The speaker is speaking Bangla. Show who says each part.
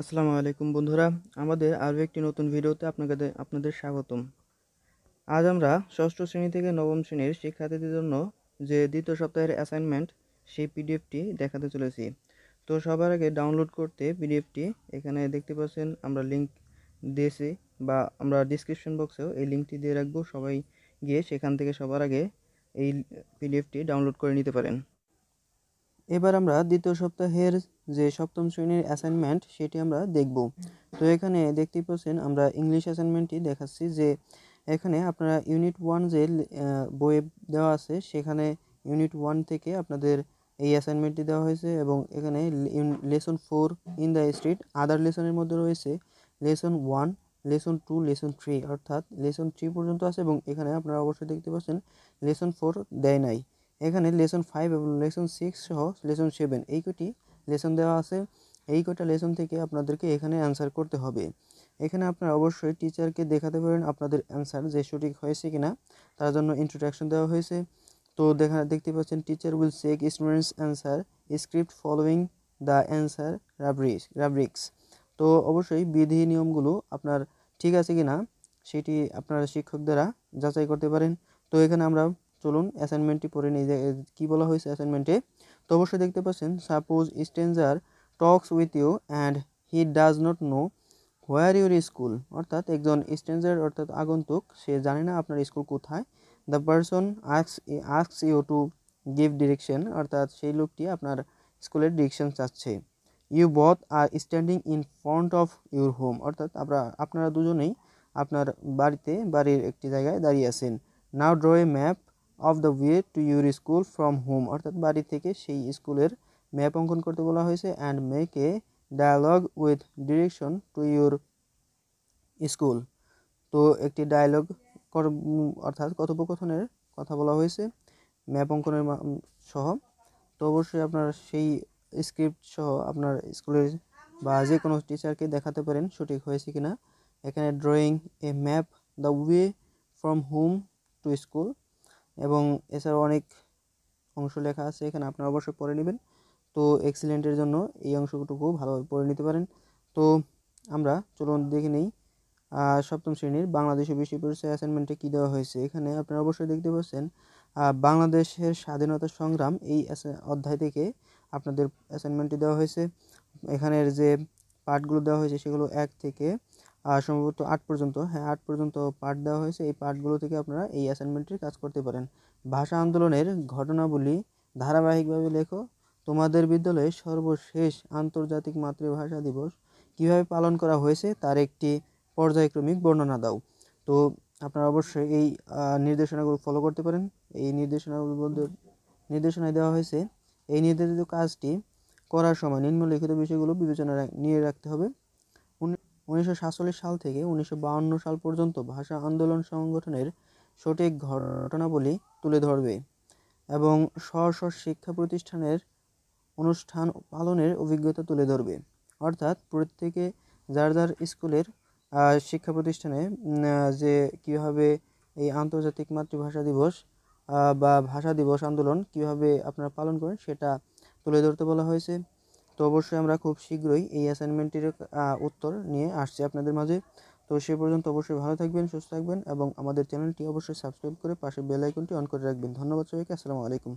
Speaker 1: আসসালামু আলাইকুম বন্ধুরা আমাদের আরও একটি নতুন ভিডিওতে আপনাদের আপনাদের স্বাগতম আজ আমরা ষষ্ঠ শ্রেণী থেকে নবম শ্রেণীর শিক্ষার্থীদের জন্য যে দ্বিতীয় সপ্তাহের অ্যাসাইনমেন্ট সেই পিডিএফটি দেখাতে চলেছি তো সবার আগে ডাউনলোড করতে পিডিএফটি এখানে দেখতে পাচ্ছেন আমরা লিঙ্ক দিয়েছি বা আমরা ডিসক্রিপশন বক্সেও এই লিঙ্কটি দিয়ে রাখবো সবাই গিয়ে সেখান থেকে সবার আগে এই পিডিএফটি ডাউনলোড করে নিতে পারেন এবার আমরা দ্বিতীয় সপ্তাহের যে সপ্তম শ্রেণীর অ্যাসাইনমেন্ট সেটি আমরা দেখব তো এখানে দেখতেই পাচ্ছেন আমরা ইংলিশ অ্যাসাইনমেন্টটি দেখাচ্ছি যে এখানে আপনারা ইউনিট ওয়ান যে বইয়ে দেওয়া আছে সেখানে ইউনিট ওয়ান থেকে আপনাদের এই অ্যাসাইনমেন্টটি দেওয়া হয়েছে এবং এখানে lesson four in the street other লেসনের মধ্যে রয়েছে lesson one lesson two lesson three অর্থাৎ লেসন থ্রি পর্যন্ত আছে এবং এখানে আপনারা অবশ্যই দেখতে পাচ্ছেন লেসন ফোর দেয় নাই এখানে লেসন ফাইভ এবং লেসন সিক্স সহ লেসন সেভেন এই কটি লেসন দেওয়া আছে এই কটা লেসন থেকে আপনাদেরকে এখানে অ্যান্সার করতে হবে এখানে আপনারা অবশ্যই টিচারকে দেখাতে পারেন আপনাদের অ্যান্সার যে সঠিক হয়েছে কিনা তার জন্য ইন্ট্রোডাকশন দেওয়া হয়েছে তো দেখা দেখতে পাচ্ছেন teacher will check students answer script following the answer rubrics rubrics তো অবশ্যই বিধি নিয়মগুলো আপনার ঠিক আছে কি না সেটি আপনারা শিক্ষক দ্বারা যাচাই করতে পারেন তো এখানে আমরা চলুন অ্যাসাইনমেন্টটি পড়ে নিই কী বলা হয়েছে অ্যাসাইনমেন্টে তো অবশ্যই দেখতে পাচ্ছেন suppose stranger talks with you and he does not know where your school অর্থাৎ একজন স্ট্রেঞ্জার অর্থাৎ আগন্তুক সে জানে না আপনার স্কুল কোথায় the person asks asks you to give direction অর্থাৎ সেই লোকটি আপনার স্কুলের ডিরেকশন চাচ্ছে you both are standing in front of your home অর্থাৎ আপনার আপনারা দুজনেই আপনার বাড়িতে বাড়ির একটি জায়গায় দাঁড়িয়ে আছেন now draw a map of the way to your school from home অর্থাৎ বাড়ি থেকে সেই স্কুলের ম্যাপ অঙ্কন করতে বলা হয়েছে and make dialogue with direction to your school তো একটি ডায়ালগ অর্থাৎ কথোপকথনের কথা বলা হয়েছে ম্যাপ অঙ্কনের সহ তো অবশ্যই আপনার সেই স্ক্রিপ্ট সহ আপনার স্কুলের বা যে কোনো টিচারকে দেখাতে পারেন সঠিক হয়েছে কিনা এখানে drawing a map the way from home to school এবং এছাড়াও অনেক অংশ লেখা আছে এখানে আপনারা অবশ্যই পড়ে নেবেন তো এক্সিলেন্টের জন্য এই অংশটুকু ভালোভাবে পড়ে নিতে পারেন তো আমরা চলুন দেখে নেই সপ্তম শ্রেণীর বাংলাদেশে বিশ্ব পরিচয় অ্যাসাইনমেন্টে কী দেওয়া হয়েছে এখানে আপনারা অবশ্যই দেখতে পাচ্ছেন বাংলাদেশের স্বাধীনতা সংগ্রাম এই অধ্যায় থেকে আপনাদের অ্যাসাইনমেন্টটি দেওয়া হয়েছে এখানের যে পার্টগুলো দেওয়া হয়েছে সেগুলো এক থেকে সম্ভবত আট পর্যন্ত হ্যাঁ আট পর্যন্ত পাঠ দেওয়া হয়েছে এই পাঠগুলো থেকে আপনারা এই অ্যাসাইনমেন্টের কাজ করতে পারেন ভাষা আন্দোলনের ঘটনাবলী ধারাবাহিকভাবে লেখো তোমাদের বিদ্যালয়ে সর্বশেষ আন্তর্জাতিক মাতৃভাষা দিবস কিভাবে পালন করা হয়েছে তার একটি পর্যায়ক্রমিক বর্ণনা দাও তো আপনারা অবশ্যই এই নির্দেশনাগুলো ফলো করতে পারেন এই নির্দেশনাগুলো বলতে নির্দেশনায় দেওয়া হয়েছে এই নির্দেশিত কাজটি করার সময় নিম্নলিখিত বিষয়গুলো বিবেচনা নিয়ে রাখতে হবে উনিশশো সাল থেকে উনিশশো সাল পর্যন্ত ভাষা আন্দোলন সংগঠনের সঠিক ঘটনাবলী তুলে ধরবে এবং স্ব স্ব শিক্ষা প্রতিষ্ঠানের অনুষ্ঠান পালনের অভিজ্ঞতা তুলে ধরবে অর্থাৎ প্রত্যেকে যার যার স্কুলের শিক্ষা প্রতিষ্ঠানে যে কীভাবে এই আন্তর্জাতিক মাতৃভাষা দিবস বা ভাষা দিবস আন্দোলন কীভাবে আপনারা পালন করেন সেটা তুলে ধরতে বলা হয়েছে তো অবশ্যই আমরা খুব শীঘ্রই এই অ্যাসাইনমেন্টটির উত্তর নিয়ে আসছি আপনাদের মাঝে তো সে পর্যন্ত অবশ্যই ভালো থাকবেন সুস্থ থাকবেন এবং আমাদের চ্যানেলটি অবশ্যই সাবস্ক্রাইব করে পাশে বেল আইকনটি অন করে রাখবেন ধন্যবাদ সবাইকে আসসালামু আলাইকুম